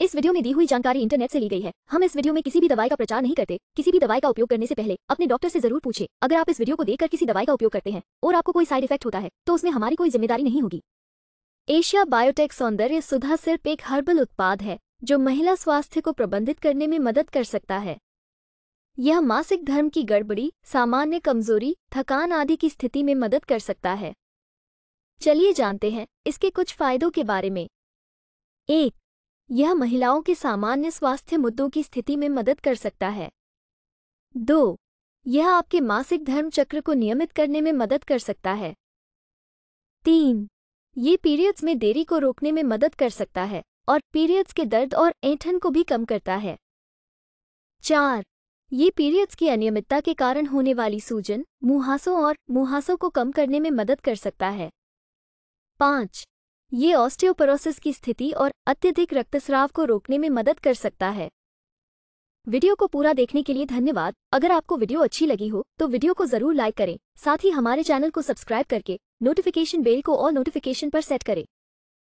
इस वीडियो में दी हुई जानकारी इंटरनेट से ली गई है हम इस वीडियो में किसी भी दवाई का प्रचार नहीं करते किसी भी दवाई का उपयोग करने से पहले अपने डॉक्टर से जरूर पूछे अगर आप इस वीडियो को देखकर किसी दवाई का उपयोग करते हैं और आपको कोई साइड इफेक्ट होता है तो उसमें हमारी कोई जिम्मेदारी नहीं होगी एशिया बायोटेक सौंदर्य सुधा सिर्फ एक हर्बल उत्पाद है जो महिला स्वास्थ्य को प्रबंधित करने में मदद कर सकता है यह मासिक धर्म की गड़बड़ी सामान्य कमजोरी थकान आदि की स्थिति में मदद कर सकता है चलिए जानते हैं इसके कुछ फायदों के बारे में एक यह महिलाओं के सामान्य स्वास्थ्य मुद्दों की स्थिति में मदद कर सकता है दो यह आपके मासिक धर्म चक्र को नियमित करने में मदद कर सकता है तीन ये पीरियड्स में देरी को रोकने में मदद कर सकता है और पीरियड्स के दर्द और ऐंठन को भी कम करता है चार ये पीरियड्स की अनियमितता के कारण होने वाली सूजन मुहासों और मुहासों को कम करने में मदद कर सकता है पाँच ये ऑस्टियोपोरोसिस की स्थिति और अत्यधिक रक्तस्राव को रोकने में मदद कर सकता है वीडियो को पूरा देखने के लिए धन्यवाद अगर आपको वीडियो अच्छी लगी हो तो वीडियो को जरूर लाइक करें साथ ही हमारे चैनल को सब्सक्राइब करके नोटिफिकेशन बेल को और नोटिफिकेशन पर सेट करें